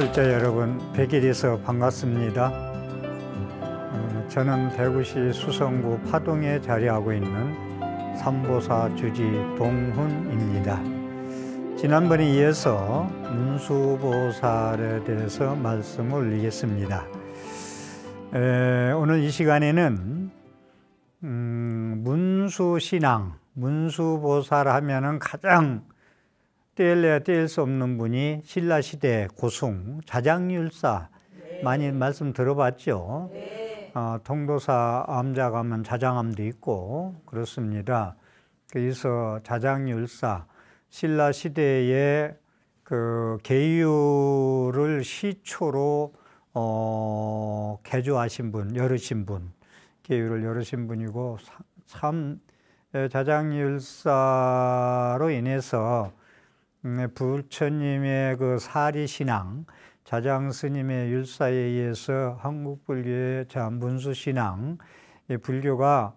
출제 여러분 백일에서 반갑습니다. 음, 저는 대구시 수성구 파동에 자리하고 있는 삼보사 주지 동훈입니다. 지난번에 이어서 문수보살에 대해서 말씀을 올리겠습니다. 에, 오늘 이 시간에는 음, 문수신앙, 문수보살 하면은 가장 떼일래야 떼일 수 없는 분이 신라시대 고승 자장율사 네. 많이 말씀 들어봤죠. 네. 어, 통도사 암자 가면 자장암도 있고 그렇습니다. 그래서 자장율사 신라 시대에 그 계율을 시초로 어, 개조하신 분, 열으신 분, 계율을 열으신 분이고 참 자장율사로 인해서 네, 부처님의그 사리신앙, 자장스님의 율사에 의해서 한국 불교의 잔분수 신앙, 불교가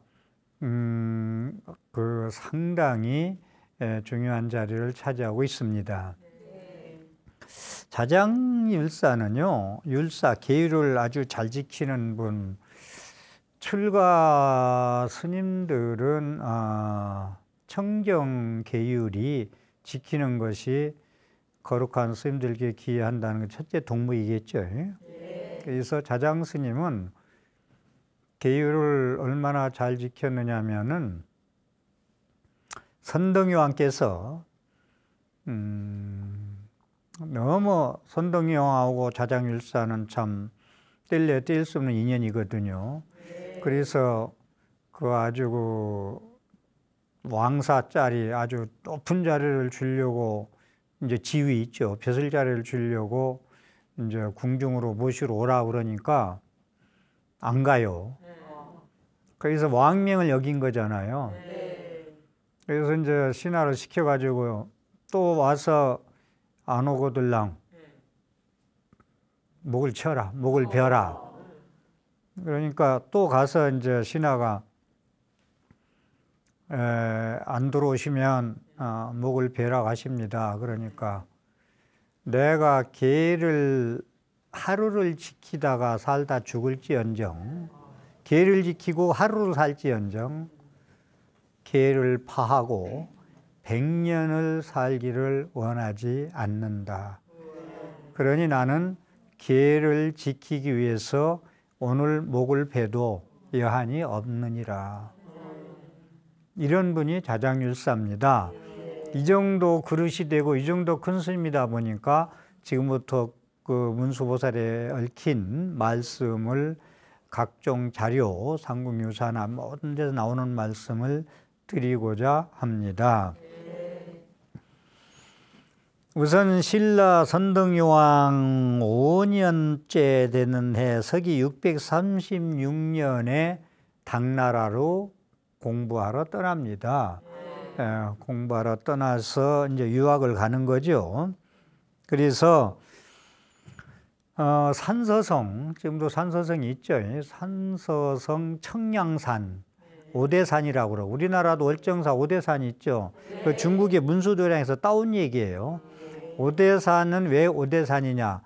음, 그 상당히 예, 중요한 자리를 차지하고 있습니다. 자장율사는요, 율사 계율을 아주 잘 지키는 분, 출가 스님들은 아, 청경 계율이 지키는 것이 거룩한 스님들께 기여한다는 게 첫째 동무이겠죠. 그래서 자장 스님은 계율을 얼마나 잘 지켰느냐면은 선덕여왕께서 음, 너무 선덕여왕하고 자장일사는 참 뗄래 뗄 수 없는 인연이거든요. 그래서 그 아주 그 왕사 자리 아주 높은 자리를 주려고 이제 지위 있죠. 벼슬 자리를 주려고 이제 궁중으로 모시러 오라 그러니까 안 가요. 네. 그래서 왕명을 여긴 거잖아요. 네. 그래서 이제 신하를 시켜가지고 또 와서 안 오고들랑 목을 쳐라, 목을 어. 벼라. 네. 그러니까 또 가서 이제 신하가 안 들어오시면 어, 목을 베라 가십니다. 그러니까 내가 계를 하루를 지키다가 살다 죽을지언정 계를 지키고 하루를 살지언정 계를 파하고 백년을 살기를 원하지 않는다. 그러니 나는 계를 지키기 위해서 오늘 목을 베도 여한이 없느니라. 이런 분이 자장율사입니다. 이 정도 그릇이 되고 이 정도 큰 스님이다 보니까 지금부터 그 문수보살에 얽힌 말씀을 각종 자료, 상공유사나 모든 아, 뭐 데서 나오는 말씀을 드리고자 합니다. 우선 신라 선덕여왕 5년째 되는 해 서기 636년에 당나라로 공부하러 떠납니다. 네. 예, 공부하러 떠나서 이제 유학을 가는 거죠. 그래서 어, 산서성 지금도 산서성이 있죠. 산서성 청량산 네. 오대산이라고 그러고 우리나라도 월정사 오대산 있죠. 그 네. 중국의 문수도량에서 따온 얘기예요. 오대산은 왜 오대산이냐?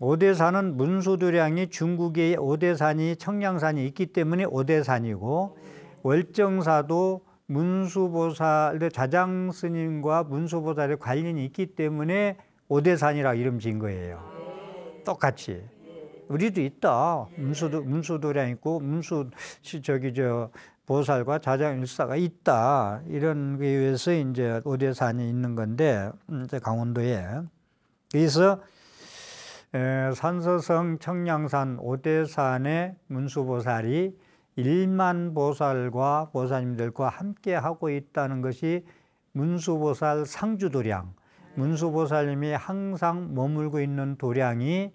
오대산은 문수도량이 중국의 오대산이 청량산이 있기 때문에 오대산이고 월정사도 문수보살의 자장 스님과 문수보살의 관련이 있기 때문에 오대산이라 고 이름 지은 거예요. 똑같이. 우리도 있다. 문수도 문수도량 있고 문수 저기 저 보살과 자장 일사가 있다. 이런 거에 의해서 이제 오대산이 있는 건데 음, 이제 강원도에 그래서 산서성 청량산 오대산의 문수보살이 일만 보살과 보살님들과 함께 하고 있다는 것이 문수보살 상주도량, 문수보살님이 항상 머물고 있는 도량이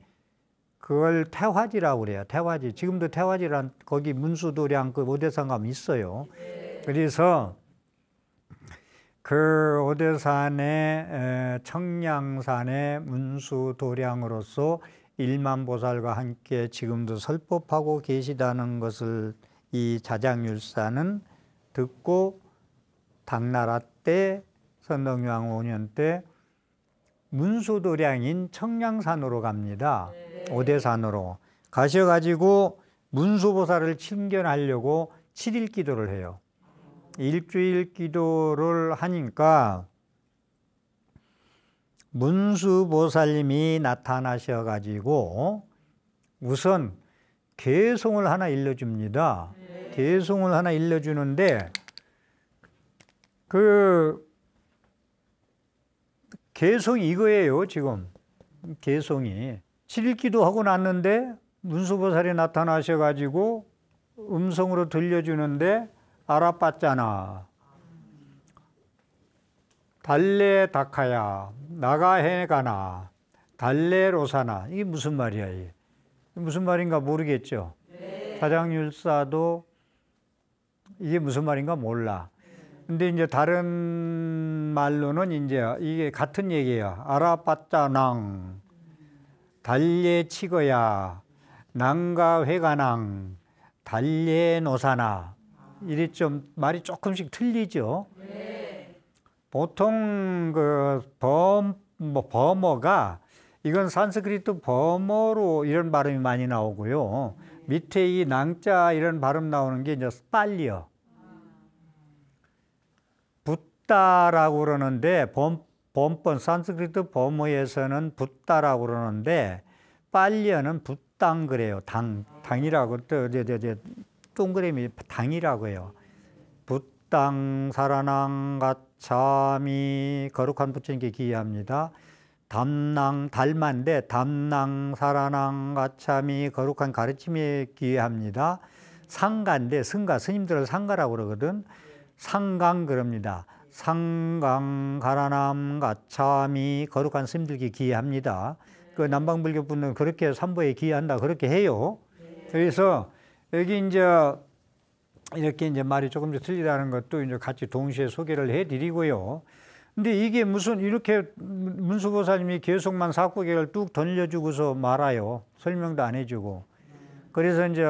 그걸 태화지라고 그래요. 태화지. 지금도 태화지란 거기 문수도량 그 오대산 가면 있어요. 그래서 그 오대산의 청량산의 문수도량으로서 일만 보살과 함께 지금도 설법하고 계시다는 것을 이 자장율사는 듣고 당나라 때 선덕여왕 5년 때 문수도량인 청량산으로 갑니다. 네. 오대산으로 가셔가지고 문수보사를 침견하려고 7일 기도를 해요. 일주일 기도를 하니까 문수보살님이 나타나셔가지고 우선 개송을 하나 일러줍니다. 대송을 하나 일러주는데 그 계속 이거예요 지금 개송이 7일기도 하고 났는데 문수보살이 나타나셔가지고 음성으로 들려주는데 알아봤잖아 달래 다카야 나가해 가나 달래 로사나 이게 무슨 말이야 이게 무슨 말인가 모르겠죠 사장율사도 이게 무슨 말인가 몰라. 근데 이제 다른 말로는 이제 이게 같은 얘기예요. 알아봤자 낭, 달리에 치거야, 낭가 회가낭, 달리에 노사나. 이리 좀 말이 조금씩 틀리죠. 보통 그 범, 뭐 범어가 이건 산스크리트 범어로 이런 발음이 많이 나오고요. 밑에 이 낭자 이런 발음 나오는 게 이제 빨리요. 붙다라고 그러는데 범, 범번 산스크리트 범어에서는 붙다라고 그러는데 빨리어는 붙당 그래요. 당 당이라고 또저저저 동그라미 당이라고 해요. 붙당 사라낭 가참이 거룩한 부처님께 기이합니다. 담낭 달만데 담낭 사라낭 가참이 거룩한 가르침에 기회합니다. 상가인데 승가 스님들을 상가라고 그러거든. 상강 그럽니다. 상강 가라남 가참이 거룩한 스님들께 기회합니다. 그 남방불교 분은 그렇게 삼보에 기여한다 그렇게 해요. 그래서 여기 이제 이렇게 이제 말이 조금씩 틀리다는 것도 이제 같이 동시에 소개를 해드리고요. 근데 이게 무슨 이렇게 문수보사님이 계속만 사고계를뚝던져주고서 말아요. 설명도 안 해주고. 그래서 이제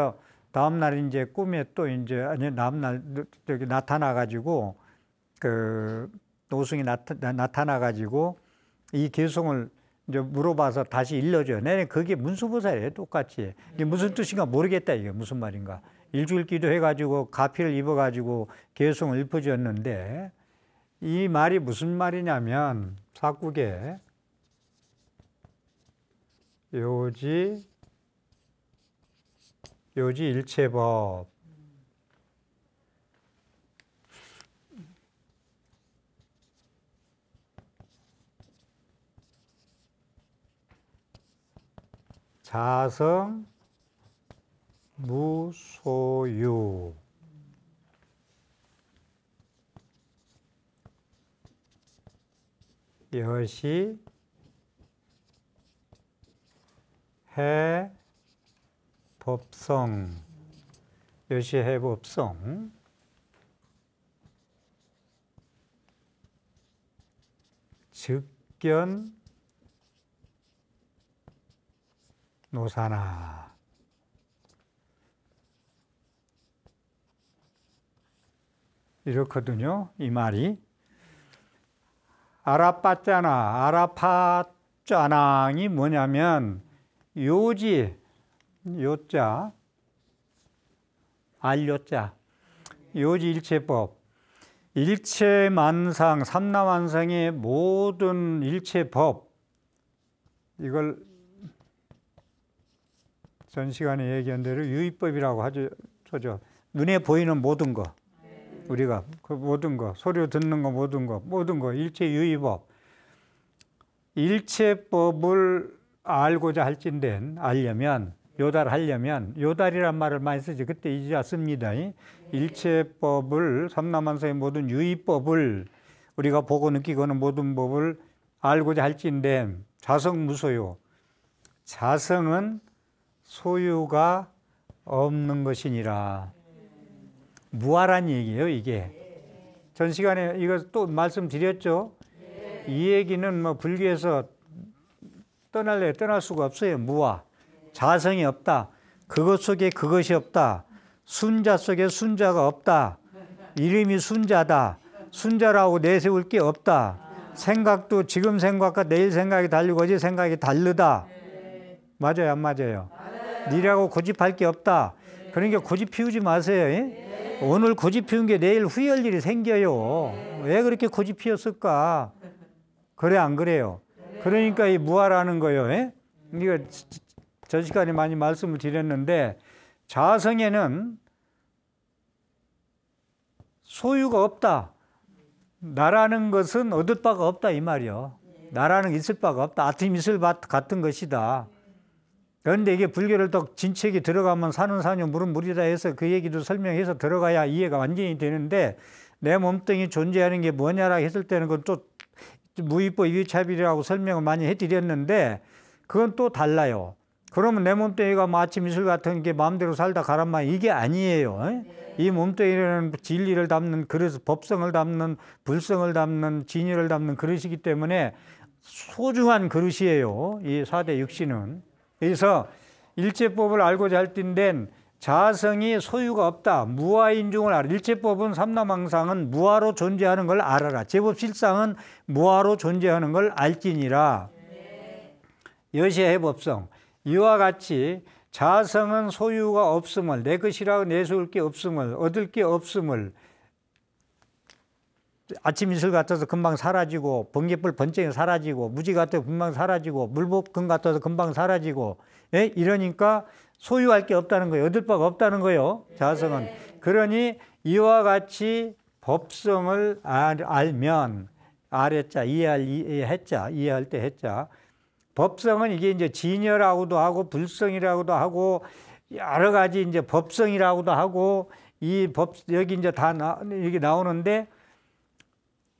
다음날 이제 꿈에 또 이제 아니 다음날 여기 나타나가지고 그 노승이 나타, 나가지고이 나타 개성을 이제 물어봐서 다시 일러줘요. 내내 그게 문수보살이에요. 똑같이. 이게 무슨 뜻인가 모르겠다. 이게 무슨 말인가. 일주일 기도해가지고 가피를 입어가지고 개성을 읊어줬는데 이 말이 무슨 말이냐면 사국에 요지 요지 일체법 자성 무소유 여시 해 법성 여시 해 법성 즉견 노사나 이렇거든요. 이 말이 아라빠짜나, 아라파짜낭이 뭐냐면 요지, 요자, 알요자, 요지 일체법. 일체만상, 삼라만상의 모든 일체법 이걸 전 시간에 얘기한 대로 유의법이라고 하죠. 눈에 보이는 모든 것. 우리가 그 모든 거 소리 듣는 거 모든 거 모든 거 일체 유의법 일체법을 알고자 할진된 알려면 요달하려면 요달이란 말을 많이 쓰지 그때 이제 않습니다. 일체법을 삼남한서의 모든 유의법을 우리가 보고 느끼고는 모든 법을 알고자 할진데 자성 무소요. 자성은 소유가 없는 것이니라. 무아란 얘기예요, 이게. 전 시간에 이거 또 말씀드렸죠. 이 얘기는 뭐 불교에서 떠날래 떠날 수가 없어요. 무아. 자성이 없다. 그것 속에 그것이 없다. 순자 속에 순자가 없다. 이름이 순자다. 순자라고 내세울 게 없다. 생각도 지금 생각과 내일 생각이 달리고 어제 생각이 다르다. 맞아요, 안 맞아요? 니라고 고집할 게 없다. 그러니까 고집 피우지 마세요. 예? 오늘 고집 피운 게 내일 후회할 일이 생겨요. 왜 그렇게 고집 피웠을까? 그래 안 그래요? 그러니까 이 무아라는 거요. 예 예? 이거 저 시간에 많이 말씀을 드렸는데 자성에는 소유가 없다. 나라는 것은 얻을 바가 없다 이 말이요. 나라는 있을 바가 없다. 아침 있을 바 같은 것이다. 그런데 이게 불교를 또진책이 들어가면 산은 산이 물은 물이다 해서 그 얘기도 설명해서 들어가야 이해가 완전히 되는데 내 몸뚱이 존재하는 게 뭐냐라 했을 때는 그건 또 무의보 이위차비라고 설명을 많이 해드렸는데 그건 또 달라요. 그러면 내 몸뚱이가 마치 뭐 미술 같은 게 마음대로 살다 가란 말 이게 아니에요. 이 몸뚱이는 진리를 담는 그래서 법성을 담는 불성을 담는 진리를 담는 그릇이기 때문에 소중한 그릇이에요. 이 사대 육신은. 그래서 일제법을 알고 잘뛴 땐, 자성이 소유가 없다. 무아인중을 알아. 일제법은 삼남항상은 무아로 존재하는 걸 알아라. 제법실상은 무아로 존재하는 걸 알지니라. 네. 여시의 법성. 이와 같이 자성은 소유가 없음을 내 것이라고 내세울 게 없음을 얻을 게 없음을 아침 이슬 같아서 금방 사라지고 번개불 번쩍이 사라지고 무지 같아서 금방 사라지고 물복금 같아서 금방 사라지고 예? 이러니까 소유할 게 없다는 거예요. 얻을 바가 없다는 거예요. 자성은. 네. 그러니 이와 같이 법성을 알, 면 알했자 이해할 이해했자 이해할 때 했자 법성은 이게 이제 진열하고도 하고 불성이라고도 하고 여러 가지 이제 법성이라고도 하고 이 법 여기 이제 다 나, 여기 나오는데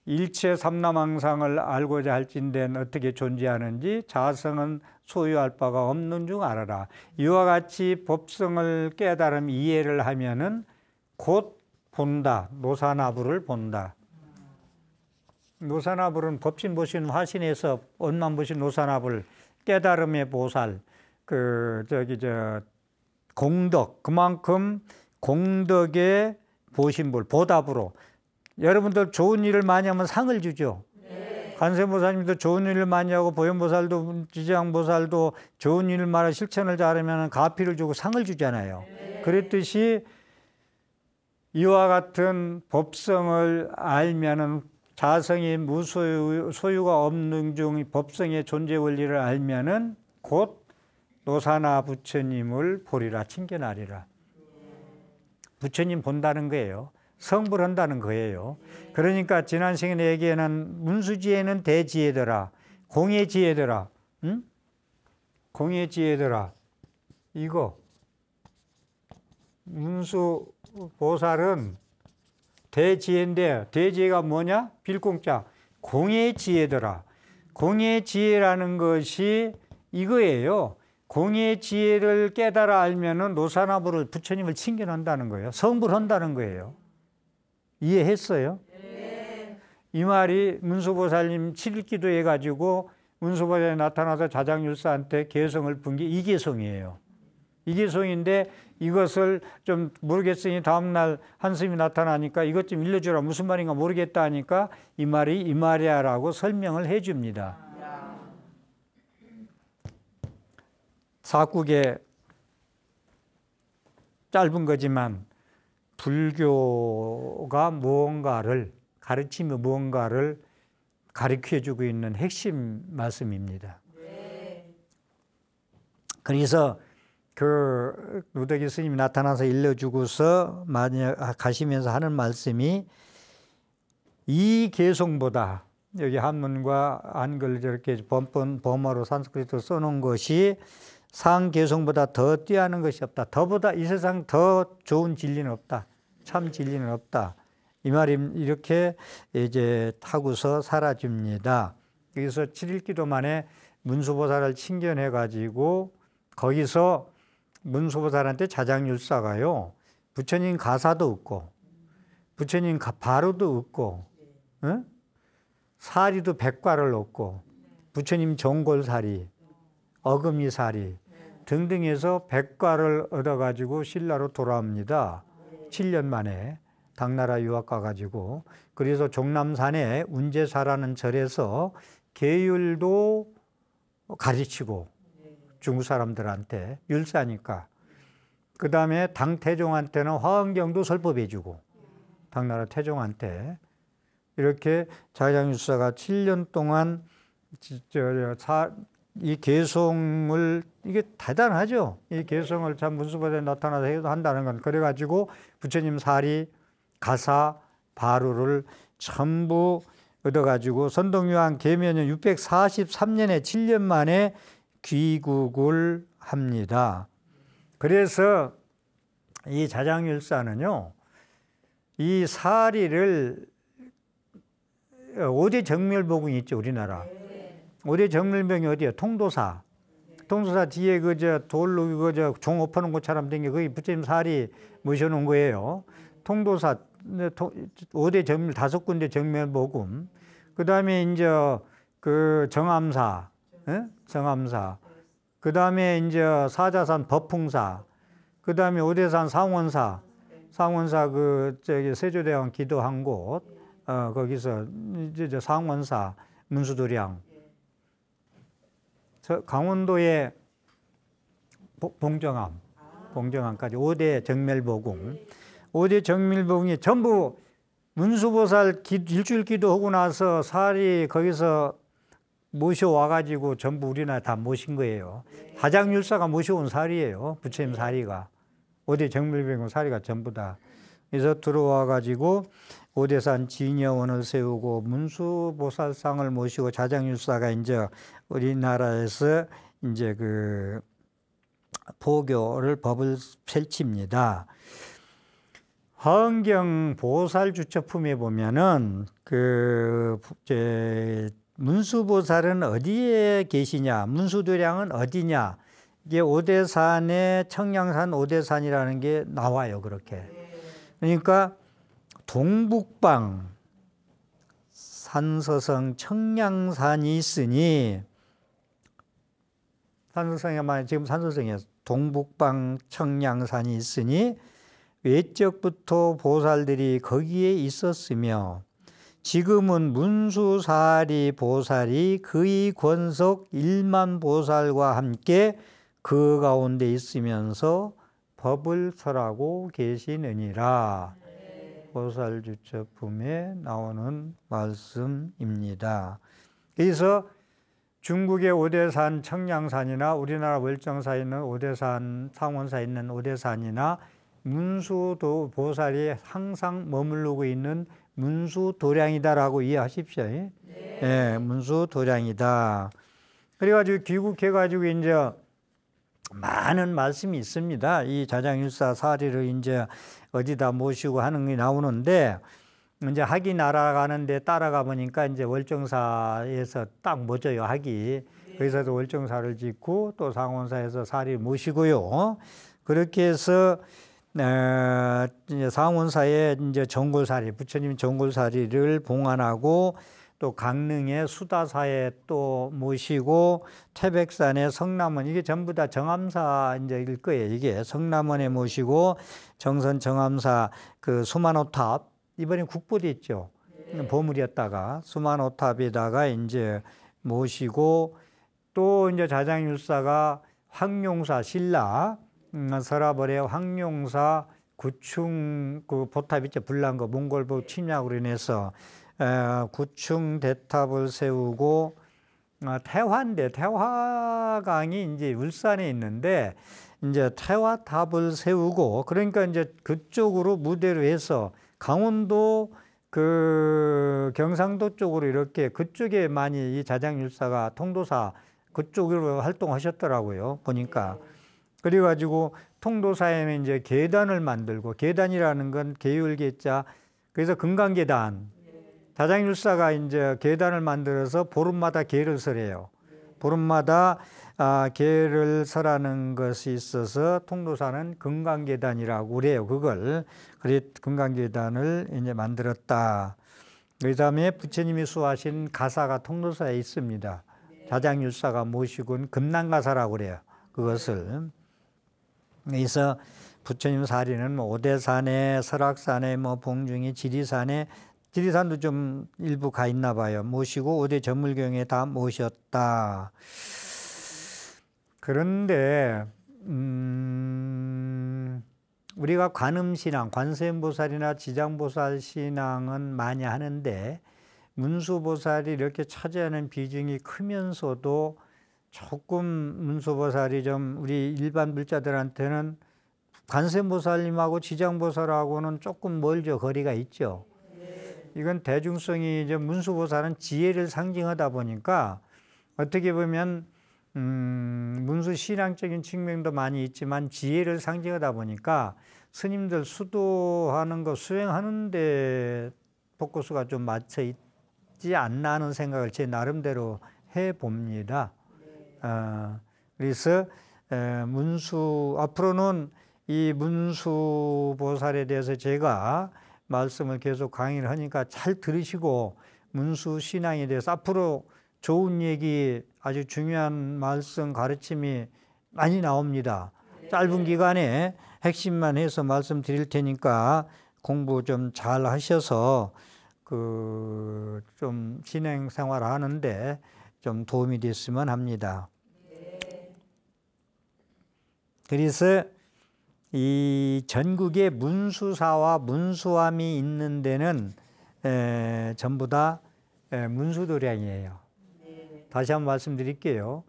일체 삼남항상을 알고자 할진대는 어떻게 존재하는지 자성은 소유할 바가 없는 중 알아라. 이와 같이 법성을 깨달음 이해를 하면은 곧 본다. 노사나불을 본다. 노사나불은 법신 보신 화신에서 원만 보신 노사나불 깨달음의 보살 그 저기 저 공덕 그만큼 공덕의 보신불 보답으로 여러분들 좋은 일을 많이 하면 상을 주죠. 관세보살님도 좋은 일을 많이 하고 보현보살도 지장보살도 좋은 일을 말하 실천을 잘하면 가피를 주고 상을 주잖아요. 그랬듯이 이와 같은 법성을 알면은 자성이 무소유 가 없는 중 법성의 존재 원리를 알면은 곧 노사나 부처님을 보리라 칭견하리라. 부처님 본다는 거예요. 성불한다는 거예요. 그러니까 지난 시에 얘기에는 문수지혜는 대지혜더라, 공예지혜더라, 응? 공예지혜더라. 이거 문수 보살은 대지인데대지가 뭐냐? 빌공자 공예지혜더라. 공예지혜라는 것이 이거예요. 공의 지혜를 깨달아 알면은 노산화부를 부처님을 칭견한다는 거예요. 성불한다는 거예요. 이해했어요? 네. 이 말이 문수보살님 7기도 해가지고 문수보살이 나타나서 자장율사한테 개성을 분게 이개성이에요. 이개성인데 이것을 좀 모르겠으니 다음날 한숨이 나타나니까 이것 좀 일러주라 무슨 말인가 모르겠다 하니까 이 말이 이 말이야라고 설명을 해줍니다. 사국의 짧은 거지만 불교가 무언가를 가르치며 무언가를 가르쳐 주고 있는 핵심 말씀입니다. 그래서 그 누더기 스님이 나타나서 일러주고서 가시면서 하는 말씀이 이 개송보다 여기 한문과 한글 이렇게 범번 범어로 산스크리트 써놓은 것이 상계성보다더 뛰어난 것이 없다. 더보다 이 세상 더 좋은 진리는 없다. 참 진리는 없다. 이 말이 이렇게 이제 타고서 사라집니다. 여기서 7일 기도 만에 문수보살을 친견해 가지고 거기서 문수보살한테 자장율사가요. 부처님 가사도 없고 부처님 가 바로도 없고 응? 사리도 백과를 얻고 부처님 정골사리 어금니살이 등등에서 백과를 얻어가지고 신라로 돌아옵니다. 7년 만에 당나라 유학 가가지고 그래서 종남산에 운제사라는 절에서 계율도 가르치고 중국 사람들한테 율사니까 그 다음에 당태종한테는 화엄경도 설법해주고 당나라 태종한테 이렇게 자장유사가 7년 동안 이 개성을 이게 대단하죠. 이 개성을 참 문수보에 나타나서 한다는 건 그래가지고 부처님 사리, 가사, 바루를 전부 얻어가지고 선동유왕 개면은 643년에 7년 만에 귀국을 합니다. 그래서 이 자장일사는요, 이 사리를 오대 정멸복이 음 있죠 우리나라. 어디 정밀병이 어디야? 통도사. 통도사 뒤에 그 저 돌로 그저 종업하는 것처럼 된 게 거기 부처님 살이 모셔놓은 거예요. 통도사 네, 오대 정밀 다섯 군데 정밀 복음. 그다음에 이제 그 정암사, 에? 정암사. 그다음에 이제 사자산 법풍사. 그다음에 오대산 상원사. 상원사 그 저기 세조대왕 기도한 곳. 어 거기서 이제 상원사 문수도량 저 강원도의 봉정암, 봉정암까지 5대 정밀보궁, 5대 정밀보궁이 전부 문수보살 기, 일주일 기도하고 나서 살이 거기서 모셔와가지고 전부 우리나라 다 모신 거예요. 다장율사가 모셔온 살이에요. 부처님 살이가. 5대 정밀보궁 살이가 전부 다. 그래서 들어와가지고 오대산 진여원을 세우고 문수보살상을 모시고 자장율사가 이제 우리나라에서 이제 그 포교를 법을 펼칩니다. 화엄경 보살 주처품에 보면은 그 문수보살은 어디에 계시냐, 문수도량은 어디냐, 이게 오대산의 청량산 오대산이라는 게 나와요 그렇게. 그러니까 동북방 산서성 청량산이 있으니 산소성에 만 지금 산소성에 동북방 청량산이 있으니 외적부터 보살들이 거기에 있었으며 지금은 문수사리 보살이 그의 권석 일만 보살과 함께 그 가운데 있으면서 법을 설하고 계시느니라. 보살주첩품에 나오는 말씀입니다. 그래서 중국의 오대산 청량산이나 우리나라 월정사에 있는 오대산 상원사에 있는 오대산이나 문수도 보살이 항상 머무르고 있는 문수도량이다라고 이해하십시오. 예, 네. 예, 문수도량이다. 그래가지고 귀국해가지고 이제 많은 말씀이 있습니다. 이 자장일사 사리를 이제 어디다 모시고 하는 게 나오는데 이제 학이 날아가는데 따라가 보니까 이제 월정사에서 딱 모져요 학이 거기서도 네. 월정사를 짓고 또 상원사에서 사리 모시고요 그렇게 해서 어, 이제 상원사에 이제 정골사리 부처님 정골사리를 봉안하고 또강릉에 수다사에 또 모시고 태백산에 성남원 이게 전부 다 정암사 이제일 거예요 이게 성남원에 모시고 정선 정암사 그 수만호탑 이번엔 국보도 있죠. 네. 보물이었다가 수만 오탑에다가 이제 모시고 또 이제 자장율사가 황룡사 신라 음, 서벌의 황룡사 구충 그 보탑 있죠 불난 거 몽골부 침략으로 인해서 구충 대탑을 세우고 아, 태화인데 태화강이 이제 울산에 있는데 이제 태화탑을 세우고 그러니까 이제 그쪽으로 무대로 해서 강원도 그 경상도 쪽으로 이렇게 그쪽에 많이 이자장율사가 통도사 그쪽으로 활동하셨더라고요. 보니까. 그래가지고 통도사에는 이제 계단을 만들고 계단이라는 건 계율계자 그래서 금강계단 자장율사가 이제 계단을 만들어서 보름마다 계를 설해요. 보름마다 아, 계를 설하는 것이 있어서 통로사는 금강계단이라고 그래요. 그걸 그래 금강계단을 이제 만들었다. 그다음에 부처님이 수하신 가사가 통로사에 있습니다. 자장율사가 모시곤 금난가사라고 그래요. 그것을 그래서 부처님 사리는 뭐 오대산에 설악산에 뭐 봉중에 지리산에 지리산도 좀 일부 가 있나 봐요. 모시고 오대 전물경에 다 모셨다. 그런데 음, 우리가 관음신앙, 관세음보살이나 지장보살 신앙은 많이 하는데 문수보살이 이렇게 차지하는 비중이 크면서도 조금 문수보살이 좀 우리 일반 물자들한테는 관세음보살님하고 지장보살하고는 조금 멀죠 거리가 있죠. 이건 대중성이 이제 문수보살은 지혜를 상징하다 보니까 어떻게 보면 음, 문수 신앙적인 측면도 많이 있지만 지혜를 상징하다 보니까 스님들 수도하는 거 수행하는데 복고수가 좀 맞춰 있지 않나 하는 생각을 제 나름대로 해 봅니다. 네. 어, 그래서 에, 문수 앞으로는 이 문수 보살에 대해서 제가 말씀을 계속 강의를 하니까 잘 들으시고 문수 신앙에 대해서 앞으로 좋은 얘기 아주 중요한 말씀 가르침이 많이 나옵니다. 짧은 기간에 핵심만 해서 말씀드릴 테니까 공부 좀 잘 하셔서 그 좀 진행 생활 하는데 좀 도움이 됐으면 합니다. 그래서 이 전국에 문수사와 문수함이 있는 데는 전부 다 문수도량이에요. 다시 한번 말씀드릴게요.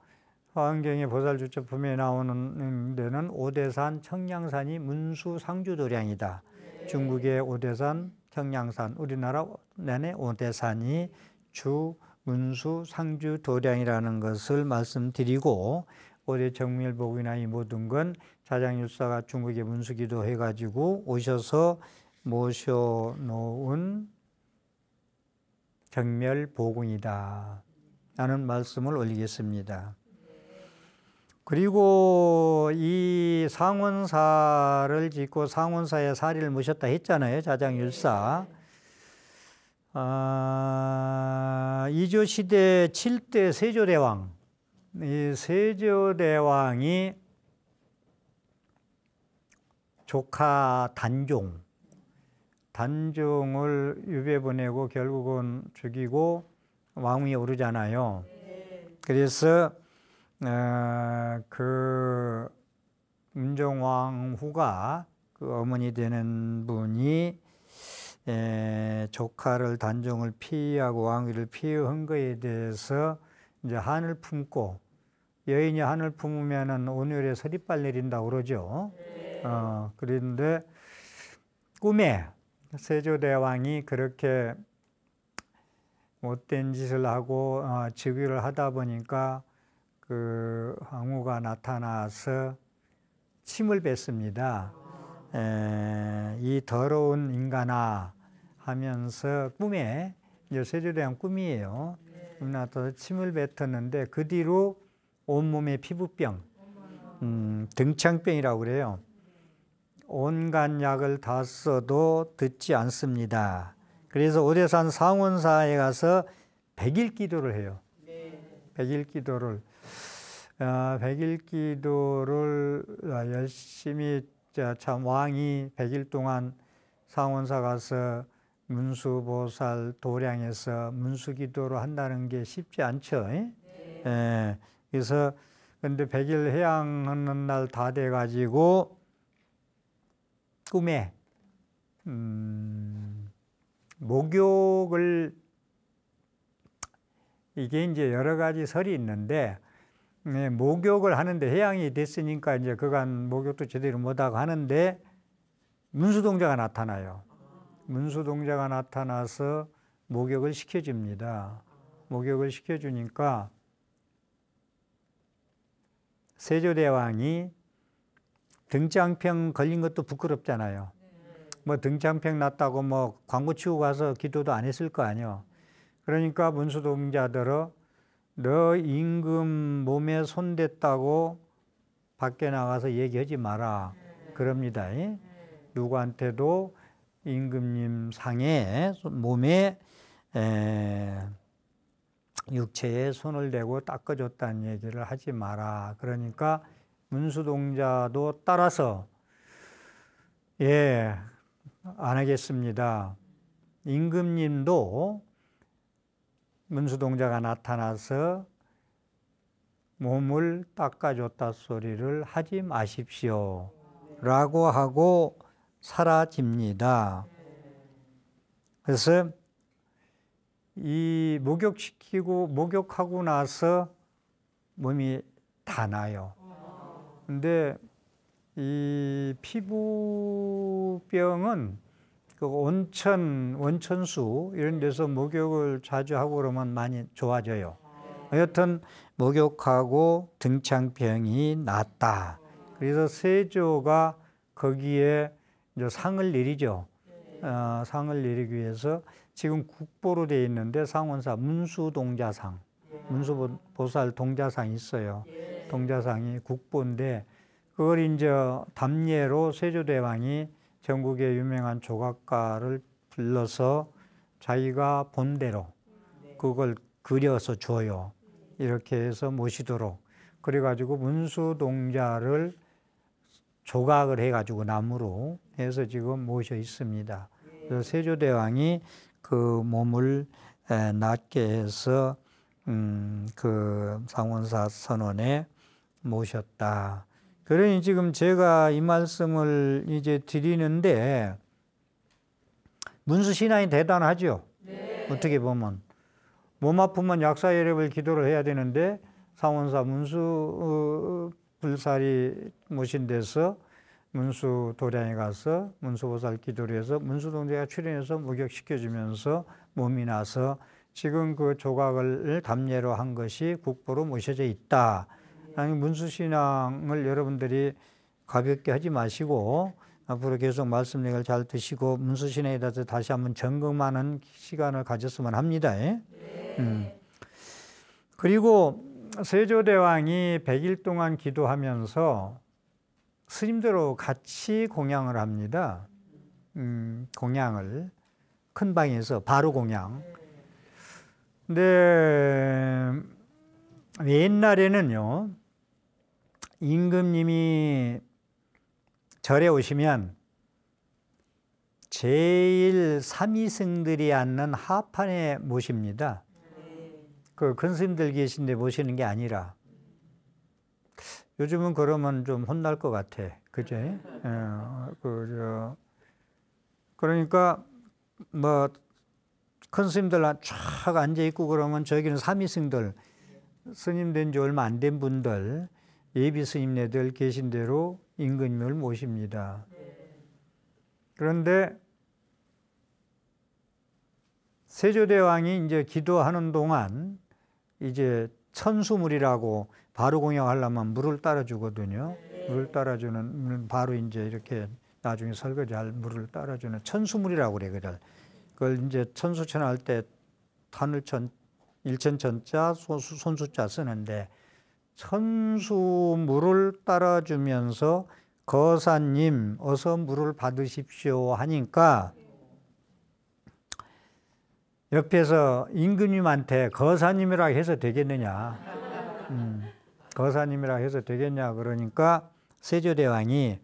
화환경의 보살주처품에 나오는 데는 오대산, 청량산이 문수 상주도량이다. 네. 중국의 오대산, 청량산, 우리나라 내내 오대산이 주 문수 상주도량이라는 것을 말씀드리고 오대 정밀복이나 이 모든 건 사장유사가 중국의 문수기도 해가지고 오셔서 모셔놓은 정멸보궁이다. 라는 말씀을 올리겠습니다. 그리고 이 상원사를 짓고 상원사에 사리를 모셨다 했잖아요. 자장율사. 아, 이조 시대 7대 세조대왕. 이 세조대왕이 조카 단종, 단종을 유배 보내고 결국은 죽이고 왕위에 오르잖아요. 그래서 어, 그 문종왕 후가 그 어머니 되는 분이 에, 조카를 단종을 피하고 왕위를 피한 거에 대해서 이제 한을 품고 여인이 한을 품으면은 온열에 서리빨 내린다 그러죠. 어, 그런데 꿈에 세조대왕이 그렇게 못된 짓을 하고 어, 즉위를 하다 보니까 그 황후가 나타나서 침을 뱉습니다. 에, 이 더러운 인간아 하면서 꿈에 이제 세조대한 꿈이에요. 꿈 나타나서 침을 뱉었는데 그 뒤로 온몸에 피부병, 음, 등창병이라고 그래요. 온갖 약을 다 써도 듣지 않습니다. 그래서 오대산 상원사에 가서 백일 기도를 해요. 네. 백일 기도를 아, 백일 기도를 아, 열심히 참 왕이 백일 동안 상원사 가서 문수보살 도량에서 문수기도로 한다는 게 쉽지 않죠. 네. 예. 그래서 근데 백일 해양하는 날 다 돼가지고 꿈에 음, 목욕을 이게 이제 여러 가지 설이 있는데 네, 목욕을 하는데 해양이 됐으니까 이제 그간 목욕도 제대로 못하고 하는데 문수동자가 나타나요. 문수동자가 나타나서 목욕을 시켜줍니다. 목욕을 시켜주니까 세조대왕이 등장평 걸린 것도 부끄럽잖아요. 뭐 등장평 났다고 뭐 광고 치고 가서 기도도 안 했을 거 아니요. 그러니까 문수동자들어 너 임금 몸에 손댔다고 밖에 나가서 얘기하지 마라. 그럽니다. 누구한테도 임금님 상에 몸에 에, 육체에 손을 대고 닦아줬다는 얘기를 하지 마라. 그러니까 문수동자도 따라서 예안 하겠습니다. 임금님도 문수동자가 나타나서 몸을 닦아줬다 소리를 하지 마십시오. 라고 하고 사라집니다. 그래서 이 목욕시키고 목욕하고 나서 몸이 다 나요. 근데 이 피부병은 그 온천, 원천수 이런 데서 목욕을 자주 하고 그러면 많이 좋아져요. 여튼 목욕하고 등창병이 낫다 그래서 세조가 거기에 이제 상을 내리죠. 어, 상을 내리기 위해서 지금 국보로 되어 있는데 상원사 문수동자상, 문수보살 동자상이 있어요. 동자상이 국보인데 그걸 이제 담예로 세조대왕이 전국의 유명한 조각가를 불러서 자기가 본대로 그걸 그려서 줘요. 이렇게 해서 모시도록 그래가지고 문수동자를 조각을 해가지고 나무로 해서 지금 모셔 있습니다. 그래서 세조대왕이 그 몸을 낫게 해서 음, 그 상원사 선원에 모셨다. 그러니 지금 제가 이 말씀을 이제 드리는데 문수 신앙이 대단하죠. 네. 어떻게 보면 몸 아프면 약사 예력을 기도를 해야 되는데 사원사 문수 어, 불사리 모신 데서 문수 도량에 가서 문수보살 기도를 해서 문수 동제가 출연해서 목욕시켜주면서 몸이 나서 지금 그 조각을 담례로 한 것이 국보로 모셔져 있다. 아니 문수신앙을 여러분들이 가볍게 하지 마시고 앞으로 계속 말씀력을 잘 드시고 문수신에 앙 대해서 다시 한번 점검하는 시간을 가졌으면 합니다. 예? 네. 음. 그리고 세조대왕이 100일 동안 기도하면서 스님들로 같이 공양을 합니다. 음, 공양을 큰 방에서 바로 공양. 근데 옛날에는요. 임금님이 절에 오시면 제일 삼위승들이 앉는 하판에 모십니다. 그 큰스님들 계신데 모시는 게 아니라 요즘은 그러면 좀 혼날 것 같아. 그죠? 어, 그저 그러니까 뭐 큰스님들 쫙 앉아 있고 그러면 저기는 삼위승들 스님 된 지 얼마 안 된 분들 예비 스님네들 계신 대로 임금님을 모십니다. 그런데 세조대왕이 이제 기도하는 동안 이제 천수물이라고 바로 공양하려면 물을 따라주거든요. 물을 따라주는 바로 이제 이렇게 나중에 설거지할 물을 따라주는 천수물이라고 그래 그걸. 그걸 이제 천수천 할때 하늘천 일천천자 손수자 쓰는데 천수물을 따라주면서 거사님 어서 물을 받으십시오 하니까 옆에서 임금님한테 거사님이라 해서 되겠느냐 음, 거사님이라 해서 되겠냐 그러니까 세조대왕이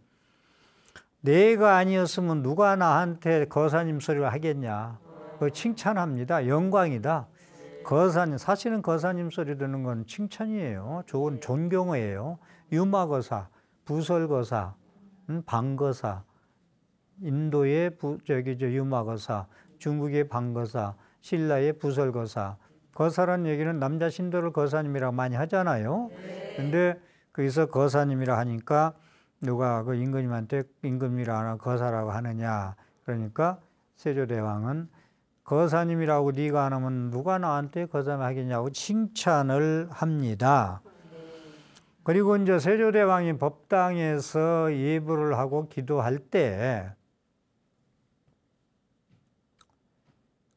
내가 아니었으면 누가 나한테 거사님 소리를 하겠냐 그 칭찬합니다 영광이다 거사님, 사실은 거사님 소리 듣는 건 칭찬이에요. 좋은 네. 존경어예요. 유마거사, 부설거사, 음, 방거사, 인도의 부, 저기 저 유마거사, 중국의 방거사, 신라의 부설거사. 거사란 얘기는 남자 신도를 거사님이라 고 많이 하잖아요. 네. 근데 거기서 거사님이라 하니까 누가 그 임금님한테 임금이라 하나 거사라고 하느냐. 그러니까 세조대왕은 거사님이라고 네가 안 하면 누가 나한테 거사하겠냐고 님 칭찬을 합니다. 그리고 이제 세조대왕이 법당에서 예불을 하고 기도할 때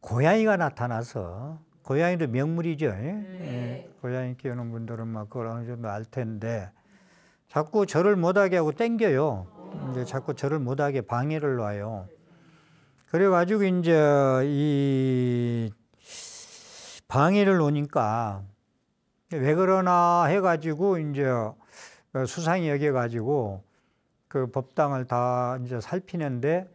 고양이가 나타나서 고양이도 명물이죠. 예? 네. 예. 고양이 키우는 분들은 막 그걸 어느 정도 알 텐데 자꾸 절을 못하게 하고 땡겨요. 이제 자꾸 절을 못하게 방해를 놔요. 그래가지고 이제 이 방해를 놓니까왜 그러나 해가지고 이제 수상히 여겨가지고 그 법당을 다 이제 살피는데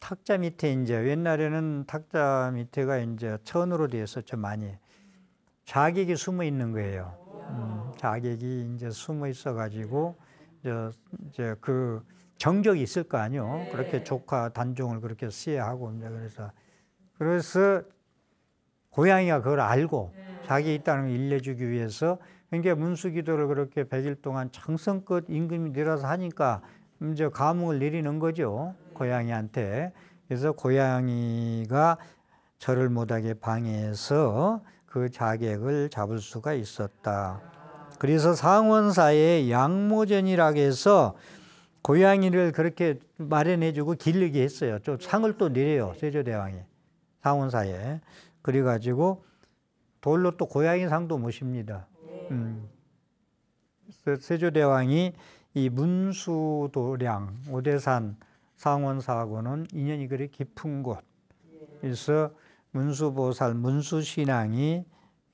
탁자 밑에 이제 옛날에는 탁자 밑에가 이제 천으로 되어 있었죠 많이 자객이 숨어 있는 거예요. 음, 자객이 이제 숨어 있어가지고 이제, 이제 그 정적이 있을 거 아니요. 네. 그렇게 조카 단종을 그렇게 시해하고 이제 그래서 그래서 고양이가 그걸 알고 네. 자기 있다는 걸 일러주기 위해서 그러니까 문수기도를 그렇게 1일 동안 정성껏 임금이 내려서 하니까 이제 감옥을 내리는 거죠. 네. 고양이한테. 그래서 고양이가 절을 못하게 방해해서 그 자객을 잡을 수가 있었다. 그래서 상원사의 양모전이라고 해서 고양이를 그렇게 마련해주고 기르게 했어요. 좀 상을 또 내려요. 세조대왕이. 상원사에. 그래가지고 돌로 또 고양이 상도 모십니다. 네. 음. 세조대왕이 이 문수도량, 오대산, 상원사하고는 인연이 그리 깊은 곳. 네. 그래서 문수보살, 문수신앙이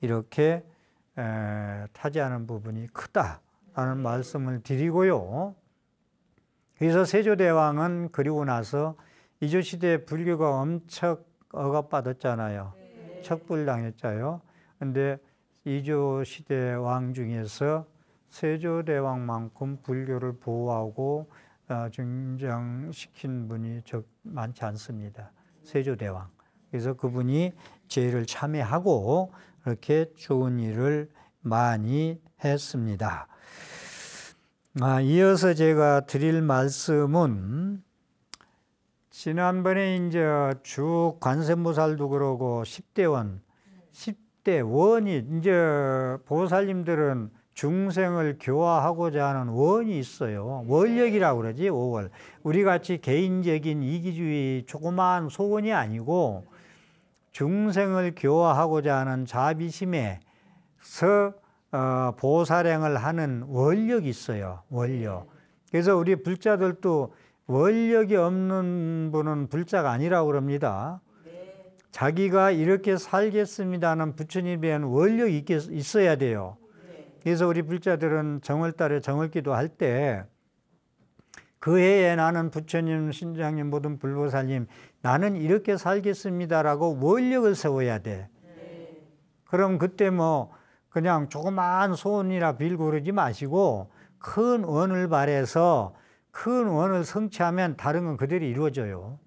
이렇게 에, 타지 않은 부분이 크다라는 네. 말씀을 드리고요. 그래서 세조대왕은 그리고 나서 이조시대 불교가 엄청 억압받았잖아요. 네. 척불당했잖아요. 근데 이조시대 왕 중에서 세조대왕만큼 불교를 보호하고 증장시킨 어, 분이 적, 많지 않습니다. 세조대왕. 그래서 그분이 제의를 참여하고 그렇게 좋은 일을 많이 했습니다. 아, 이어서 제가 드릴 말씀은 지난번에 이제 쭉 관세무살도 그러고 10대원, 10대원이 이제 보살님들은 중생을 교화하고자 하는 원이 있어요. 원력이라고 그러지, 5월. 우리 같이 개인적인 이기주의 조그마한 소원이 아니고 중생을 교화하고자 하는 자비심에서 어, 보살행을 하는 원력이 있어요. 원력. 그래서 우리 불자들도 원력이 없는 분은 불자가 아니라고 그럽니다. 자기가 이렇게 살겠습니다는 부처님에 대한 원력이 있겠, 있어야 돼요. 그래서 우리 불자들은 정월달에 정월기도 할때 그 해에 나는 부처님, 신장님, 모든 불보살님 나는 이렇게 살겠습니다라고 원력을 세워야 돼. 그럼 그때 뭐 그냥 조그만 소원이라 빌고 그러지 마시고 큰 원을 발해서 큰 원을 성취하면 다른 건 그대로 이루어져요.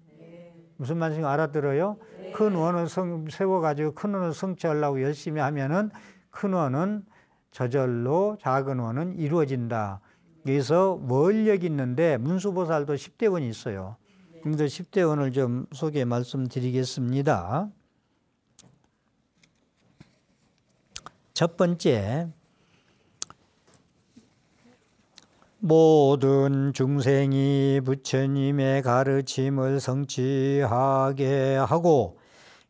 무슨 말인지 알아들어요? 큰 원을 성, 세워가지고 큰 원을 성취하려고 열심히 하면은 큰 원은 저절로 작은 원은 이루어진다. 여기서 원력이 있는데 문수보살도 10대 원이 있어요. 근데 10대 원을 좀 소개 말씀드리겠습니다. 첫 번째, 모든 중생이 부처님의 가르침을 성취하게 하고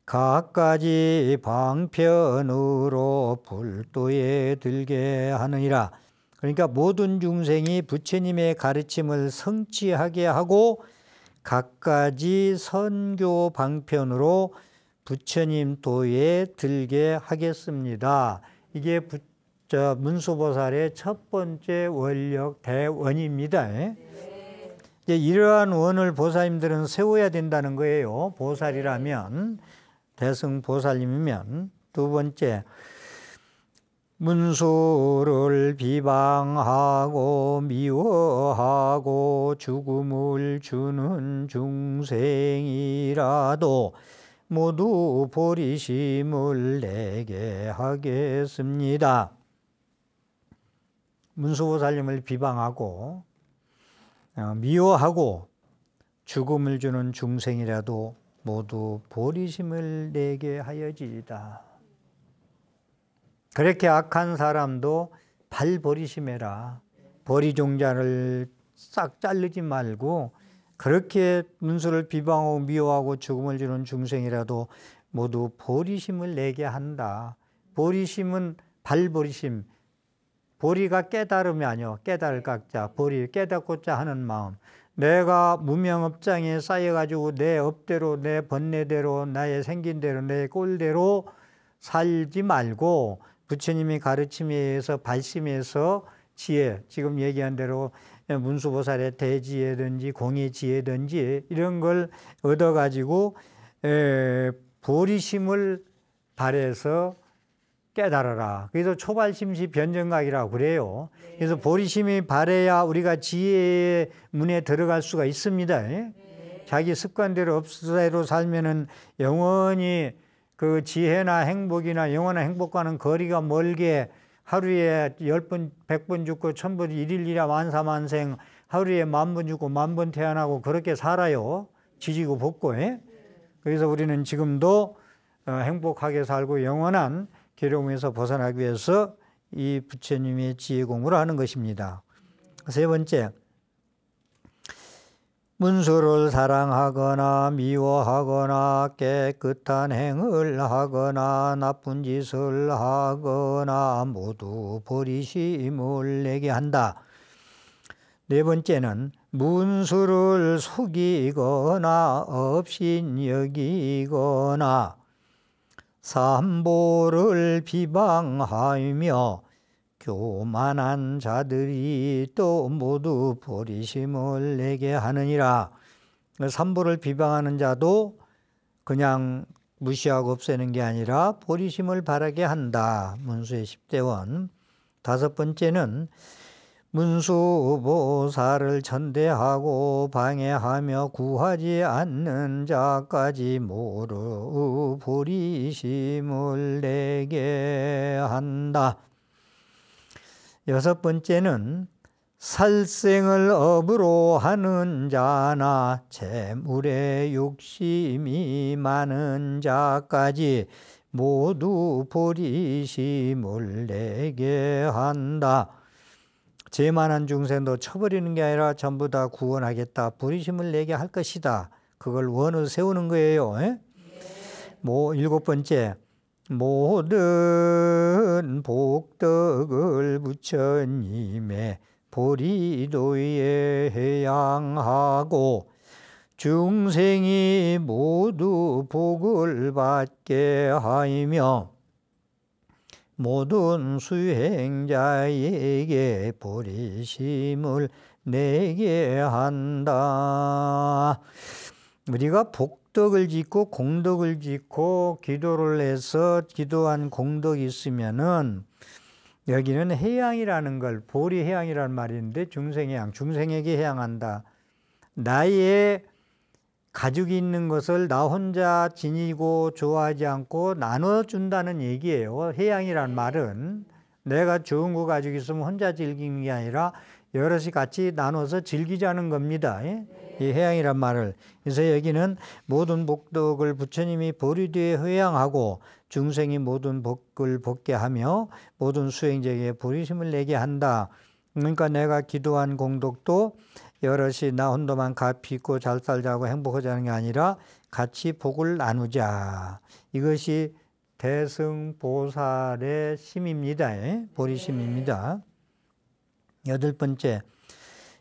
각가지 방편으로 불도에 들게 하느니라. 그러니까 모든 중생이 부처님의 가르침을 성취하게 하고 각가지 선교 방편으로 부처님 도에 들게 하겠습니다. 이게 부, 저 문수보살의 첫 번째 원력 대원입니다. 네. 이제 이러한 원을 보살님들은 세워야 된다는 거예요. 보살이라면 대승 보살님이면 두 번째 문수를 비방하고 미워하고 죽음을 주는 중생이라도 모두 버리심을 내게 하겠습니다. 문수보살님을 비방하고 어, 미워하고 죽음을 주는 중생이라도 모두 버리심을 내게 하여지이다. 그렇게 악한 사람도 발 버리심해라. 버리종자를 싹 자르지 말고 그렇게 문수를 비방하고 미워하고 죽음을 주는 중생이라도 모두 보리심을 내게 한다. 보리심은 발보리심. 보리가 깨달음이 아니요 깨달을 각자 보리 깨닫고자 하는 마음. 내가 무명업장에 쌓여가지고 내 업대로 내 번뇌대로 나의 생긴 대로 내 꼴대로 살지 말고 부처님이 가르침에 의해서 발심해서 지혜 지금 얘기한 대로 문수보살의 대지혜든지 공의지혜든지 이런 걸 얻어가지고 보리심을 발해서 깨달아라. 그래서 초발심시 변정각이라고 그래요. 네. 그래서 보리심이 발해야 우리가 지혜의 문에 들어갈 수가 있습니다. 예? 네. 자기 습관대로 없어사로 살면은 영원히 그 지혜나 행복이나 영원한 행복과는 거리가 멀게 하루에 열번 백 번 죽고 천번 일일이라 만사만생 하루에 만 번 죽고 만 번 태어나고 그렇게 살아요. 지지고 볶고. 에? 예? 그래서 우리는 지금도 어, 행복하게 살고 영원한 괴로움에서 벗어나기 위해서 이 부처님의 지혜 공으로 하는 것입니다. 세 번째, 문수를 사랑하거나 미워하거나 깨끗한 행을 하거나 나쁜 짓을 하거나 모두 버리심을 내게 한다. 네 번째는 문수를 속이거나 업신여기거나 삼보를 비방하며 교만한 자들이 또 모두 버리심을 내게 하느니라. 삼보를 비방하는 자도 그냥 무시하고 없애는 게 아니라 버리심을 바라게 한다. 문수의 1대원 다섯 번째는 문수보사를 천대하고 방해하며 구하지 않는 자까지 모르 버리심을 내게 한다. 여섯 번째는 살생을 업으로 하는 자나 재물에 욕심이 많은 자까지 모두 버리심을 내게 한다. 죄만한 중생도 쳐버리는 게 아니라 전부 다 구원하겠다. 버리심을 내게 할 것이다. 그걸 원을 세우는 거예요. 예? 뭐 일곱 번째 모든 복덕을 부처님의 보리도에 해양하고 중생이 모두 복을 받게 하이며 모든 수행자에게 보리심을 내게 한다. 우리가 복 덕을 짓고 공덕을 짓고 기도를 해서 기도한 공덕이 있으면은 여기는 해양이라는 걸 보리 해양이란 말인데 중생의양 중생에게 해양한다. 나의 가죽이 있는 것을 나 혼자 지니고 좋아하지 않고 나눠준다는 얘기예요. 해양이란 말은 내가 좋은 거 가지고 있으면 혼자 즐기는 게 아니라 여럿이 같이 나눠서 즐기자는 겁니다. 예? 이 회양이란 말을. 그래서 여기는 모든 복덕을 부처님이 보리 뒤에 회양하고 중생이 모든 복을 복게 하며 모든 수행자에게 보리심을 내게 한다. 그러니까 내가 기도한 공덕도 여럿이 나 혼자만 값이 있고 잘 살자고 행복하자는 게 아니라 같이 복을 나누자. 이것이 대승보살의 심입니다. 예? 보리심입니다. 여덟 번째,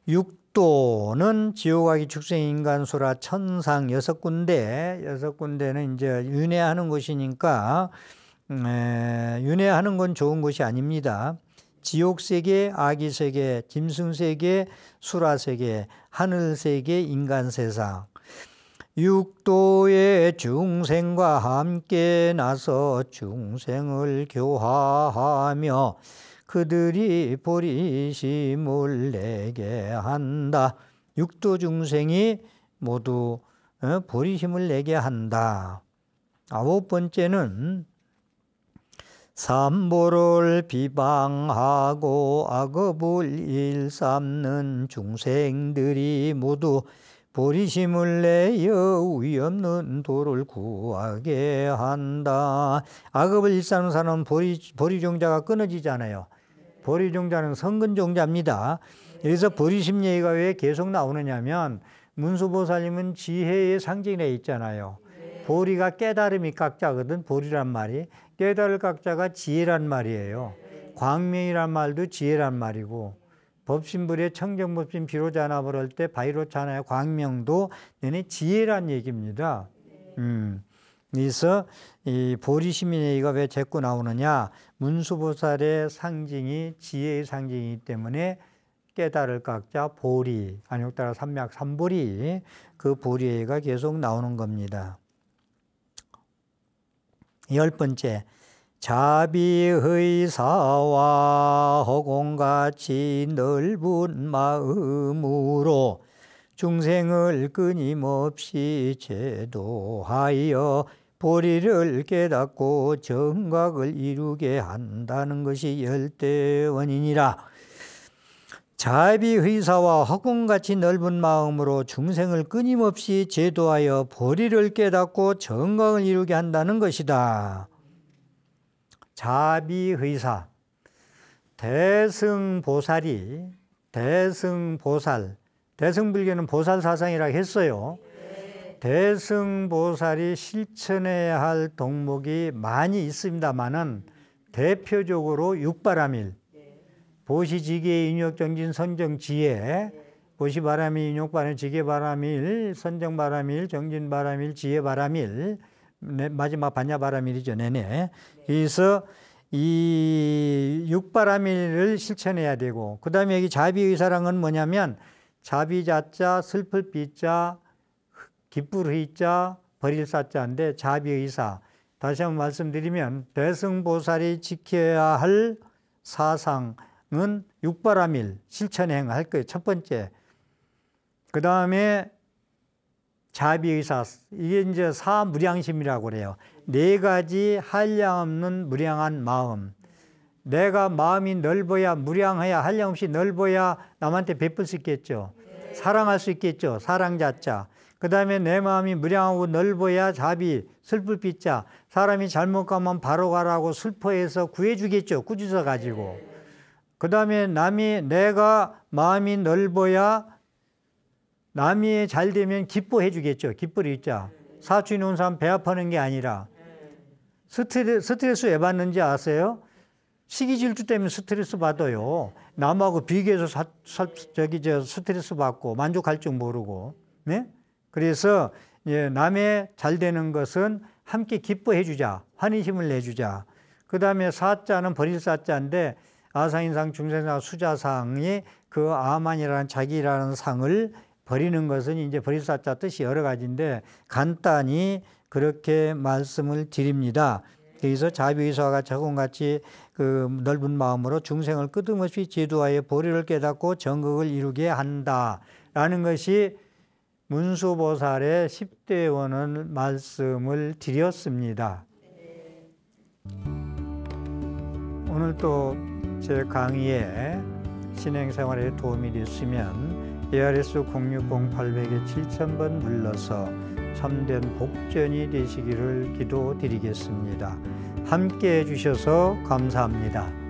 육도는 지옥아기 축생인간수라 천상 여섯 군데, 여섯 군데는 이제 윤회하는 것이니까, 에, 윤회하는 건 좋은 것이 아닙니다. 지옥 세계, 아기 세계, 짐승 세계, 수라 세계, 하늘 세계, 인간 세상. 육도의 중생과 함께 나서 중생을 교화하며 그들이 버리심을 내게 한다. 육도 중생이 모두 어, 버리심을 내게 한다. 아홉 번째는 삼보를 비방하고 악업을 일삼는 중생들이 모두 보리심을 내어 위없는 도를 구하게 한다. 악업을 일삼는 사람은 보리, 보리종자가 끊어지잖아요. 보리종자는 성근종자입니다. 여기서 버리심례가 왜 계속 나오느냐면 문수보살님은 지혜의 상징에 있잖아요. 보리가 깨달음이 깍자거든 보리란 말이 깨달을 깍자가 지혜란 말이에요. 광명이란 말도 지혜란 말이고 법신불의 청정법신 비로자나 그럴 때 바이로차나의 광명도 내내 지혜란 얘기입니다. 음. 그래서 이 보리시민회의가 왜 제꾸 나오느냐? 문수보살의 상징이 지혜의 상징이기 때문에 깨달을 각자 보리, 안욕따라 삼맥 삼보리 그 보리회의가 계속 나오는 겁니다. 열 번째, 자비의사와 허공같이 넓은 마음으로 중생을 끊임없이 제도하여 보리를 깨닫고 정각을 이루게 한다는 것이 열대 원인이라. 자비의사와 허공같이 넓은 마음으로 중생을 끊임없이 제도하여 보리를 깨닫고 정각을 이루게 한다는 것이다. 자비의사 대승보살이 대승보살 대승불교는 보살사상이라고 했어요. 대승보살이 실천해야 할 덕목이 많이 있습니다만은 대표적으로 육바라밀, 보시지계 인욕정진 선정지혜, 보시바라밀, 인욕바라밀, 지계바라밀, 선정바라밀, 정진바라밀, 지혜바라밀, 네, 마지막 반야바라밀이죠 내내. 그래서 이 육바라밀을 실천해야 되고 그 다음에 여기 자비의사랑은 뭐냐면 자비자자, 슬플 빛자 기쁠 의자 버릴 사자인데 자비의사 다시 한번 말씀드리면 대승보살이 지켜야 할 사상은 육바라밀 실천행할 거예요. 첫 번째. 그 다음에 자비의사 이게 이제 사무량심이라고 그래요. 네 가지 한량없는 무량한 마음. 내가 마음이 넓어야 무량해야 한량없이 넓어야 남한테 베풀 수 있겠죠. 사랑할 수 있겠죠. 사랑자자. 그 다음에 내 마음이 무량하고 넓어야 자비, 슬플 빚자. 사람이 잘못 가면 바로 가라고 슬퍼해서 구해주겠죠. 꾸짖어 가지고. 그 다음에 남이, 내가 마음이 넓어야 남이 잘 되면 기뻐해 주겠죠. 기쁠 있자. 사춘이 온 사람 배 아파하는 게 아니라. 스트레스, 스트레스 왜 받는지 아세요? 식이 질주 때문에 스트레스 받아요. 남하고 비교해서 사, 사, 저기 저 스트레스 받고 만족할 줄 모르고. 네? 그래서 예, 남의 잘 되는 것은 함께 기뻐해 주자. 환희심을 내주자. 그 다음에 사자는 버릴 사자인데 아상인상, 중생상, 수자상이 그 아만이라는 자기라는 상을 버리는 것은 이제 버릴 사자 뜻이 여러 가지인데 간단히 그렇게 말씀을 드립니다. 그래서 자비의사가 자공같이 그 넓은 마음으로 중생을 끄듬없이 제도하여 보리를 깨닫고 정극을 이루게 한다라는 것이 문수보살의 10대 원은 말씀을 드렸습니다. 오늘 또 제 강의에 신행생활에 도움이 됐으면 ARS 0 6 0 8 0 0 7000번 불러서 참된 복전이 되시기를 기도드리겠습니다. 함께 해주셔서 감사합니다.